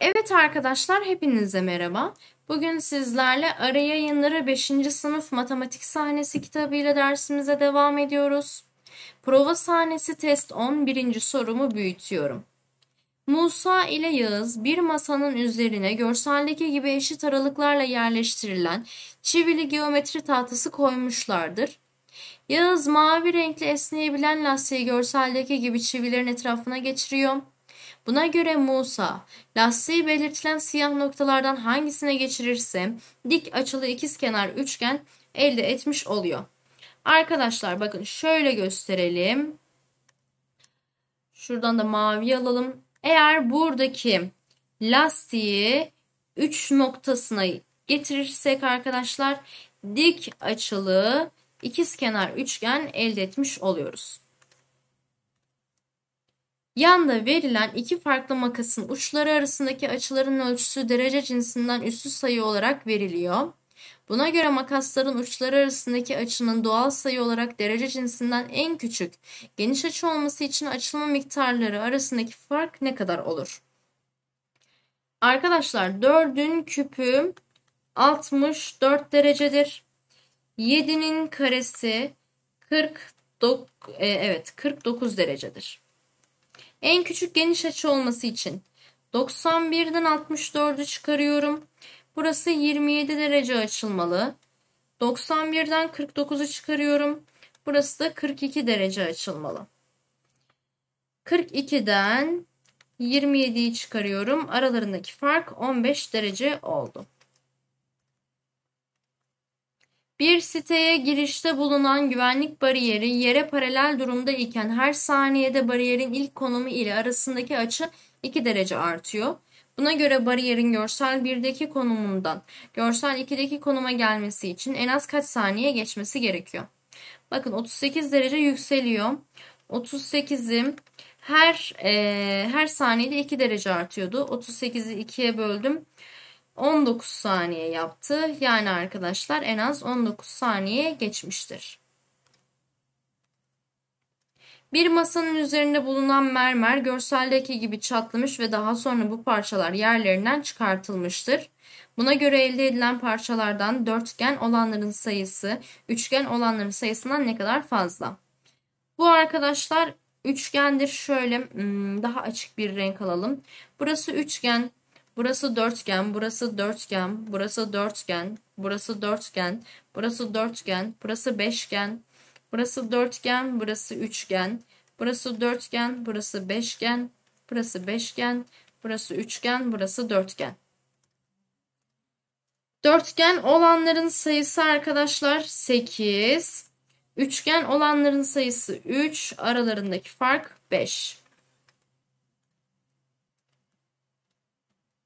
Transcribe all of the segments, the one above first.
Evet arkadaşlar hepinize merhaba. Bugün sizlerle Ara Yayınları 5. sınıf matematik sahnesi kitabı ile dersimize devam ediyoruz. Prova sahnesi test 10 birinci sorumu büyütüyorum. Musa ile Yağız bir masanın üzerine görseldeki gibi eşit aralıklarla yerleştirilen çivili geometri tahtası koymuşlardır Yağız mavi renkli esneyebilen lastiği görseldeki gibi çivilerin etrafına geçiriyor. Buna göre Musa, lastiği belirtilen siyah noktalardan hangisine geçirirse dik açılı ikizkenar üçgen elde etmiş oluyor. Arkadaşlar bakın şöyle gösterelim. Şuradan da mavi alalım. Eğer buradaki lastiği 3 noktasına getirirsek arkadaşlar dik açılı ikizkenar üçgen elde etmiş oluyoruz. Yanda verilen iki farklı makasın uçları arasındaki açıların ölçüsü derece cinsinden üssü sayı olarak veriliyor. Buna göre makasların uçları arasındaki açının doğal sayı olarak derece cinsinden en küçük, geniş açı olması için açılma miktarları arasındaki fark ne kadar olur? Arkadaşlar 4'ün küpü 64 derecedir. 7'nin karesi 49 e, evet 49 derecedir. En küçük geniş açı olması için 91'den 64'ü çıkarıyorum. Burası 27 derece açılmalı. 91'den 49'u çıkarıyorum. Burası da 42 derece açılmalı. 42'den 27'yi çıkarıyorum. Aralarındaki fark 15 derece oldu. Bir siteye girişte bulunan güvenlik bariyeri yere paralel durumda iken her saniyede bariyerin ilk konumu ile arasındaki açı 2 derece artıyor. Buna göre bariyerin görsel 1'deki konumundan görsel 2'deki konuma gelmesi için en az kaç saniye geçmesi gerekiyor? Bakın 38 derece yükseliyor. 38'i her e, her saniyede 2 derece artıyordu. 38'i 2'ye böldüm. 19 saniye yaptı. Yani arkadaşlar en az 19 saniye geçmiştir. Bir masanın üzerinde bulunan mermer görseldeki gibi çatlamış ve daha sonra bu parçalar yerlerinden çıkartılmıştır. Buna göre elde edilen parçalardan dörtgen olanların sayısı üçgen olanların sayısından ne kadar fazla? Bu arkadaşlar üçgendir. Şöyle hmm, daha açık bir renk alalım. Burası üçgen, Burası dörtgen, burası dörtgen, burası dörtgen, burası dörtgen, burası dörtgen, burası beşgen, burası dörtgen, burası üçgen, burası dörtgen, burası beşgen, burası beşgen, burası üçgen, burası dörtgen. Dörtgen olanların sayısı arkadaşlar 8. Üçgen olanların sayısı 3. Aralarındaki fark 5.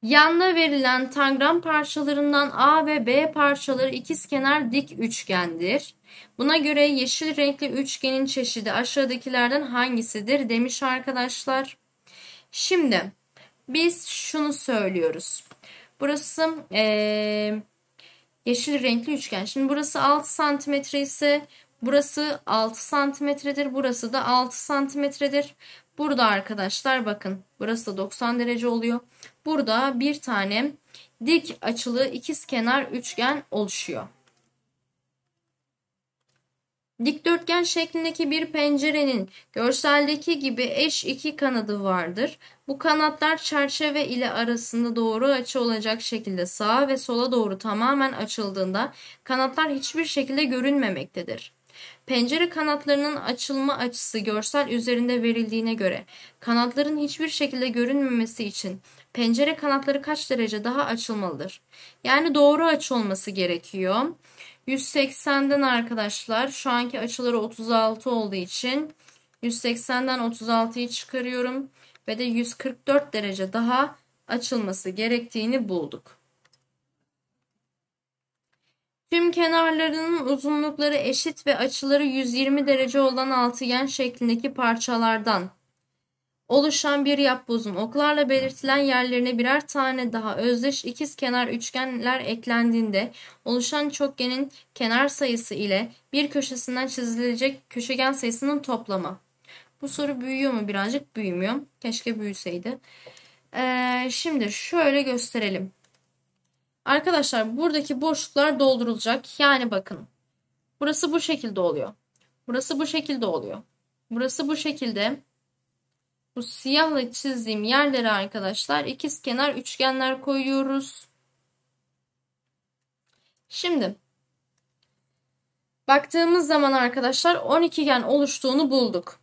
Yanına verilen tangram parçalarından A ve B parçaları ikizkenar dik üçgendir. Buna göre yeşil renkli üçgenin çeşidi aşağıdakilerden hangisidir demiş arkadaşlar. Şimdi biz şunu söylüyoruz. Burası ee, yeşil renkli üçgen. Şimdi burası 6 santimetre ise burası 6 santimetredir. Burası da 6 santimetredir. Burada arkadaşlar bakın burası da 90 derece oluyor. Burada bir tane dik açılı ikizkenar üçgen oluşuyor. Dikdörtgen şeklindeki bir pencerenin görseldeki gibi eş iki kanadı vardır. Bu kanatlar çerçeve ile arasında doğru açı olacak şekilde sağa ve sola doğru tamamen açıldığında kanatlar hiçbir şekilde görünmemektedir. Pencere kanatlarının açılma açısı görsel üzerinde verildiğine göre kanatların hiçbir şekilde görünmemesi için pencere kanatları kaç derece daha açılmalıdır? Yani doğru aç olması gerekiyor. 180'den arkadaşlar şu anki açıları 36 olduğu için 180'den 36'yı çıkarıyorum ve de 144 derece daha açılması gerektiğini bulduk. Tüm kenarlarının uzunlukları eşit ve açıları 120 derece olan altıgen şeklindeki parçalardan oluşan bir yap bozum. oklarla belirtilen yerlerine birer tane daha özdeş ikiz kenar üçgenler eklendiğinde oluşan çokgenin kenar sayısı ile bir köşesinden çizilecek köşegen sayısının toplamı. Bu soru büyüyor mu birazcık? Büyümüyor. Keşke büyüseydi. Ee, şimdi şöyle gösterelim. Arkadaşlar buradaki boşluklar doldurulacak. Yani bakın. Burası bu şekilde oluyor. Burası bu şekilde oluyor. Burası bu şekilde. Bu siyahla çizdiğim yerlere arkadaşlar ikiz kenar üçgenler koyuyoruz. Şimdi baktığımız zaman arkadaşlar 12 gen oluştuğunu bulduk.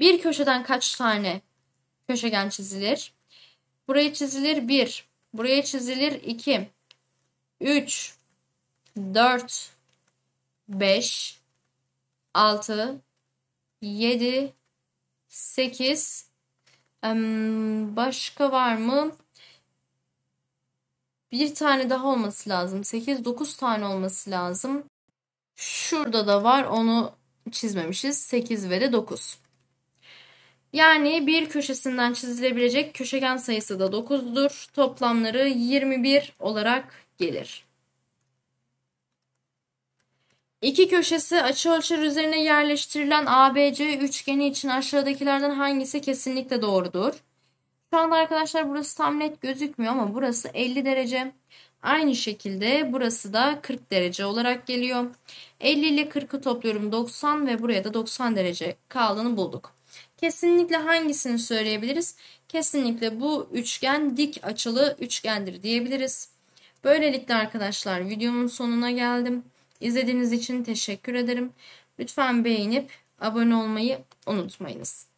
Bir köşeden kaç tane köşegen çizilir? Buraya çizilir 1. Buraya çizilir 2, 3, 4, 5, 6, 7, 8. Başka var mı? Bir tane daha olması lazım. 8, 9 tane olması lazım. Şurada da var. Onu çizmemişiz. 8 ve de 9. Yani bir köşesinden çizilebilecek köşegen sayısı da 9'dur. Toplamları 21 olarak gelir. İki köşesi açı ölçer üzerine yerleştirilen ABC üçgeni için aşağıdakilerden hangisi kesinlikle doğrudur? Şu anda arkadaşlar burası tam net gözükmüyor ama burası 50 derece. Aynı şekilde burası da 40 derece olarak geliyor. 50 ile 40'ı topluyorum 90 ve buraya da 90 derece kaldığını bulduk. Kesinlikle hangisini söyleyebiliriz? Kesinlikle bu üçgen dik açılı üçgendir diyebiliriz. Böylelikle arkadaşlar videomun sonuna geldim. İzlediğiniz için teşekkür ederim. Lütfen beğenip abone olmayı unutmayınız.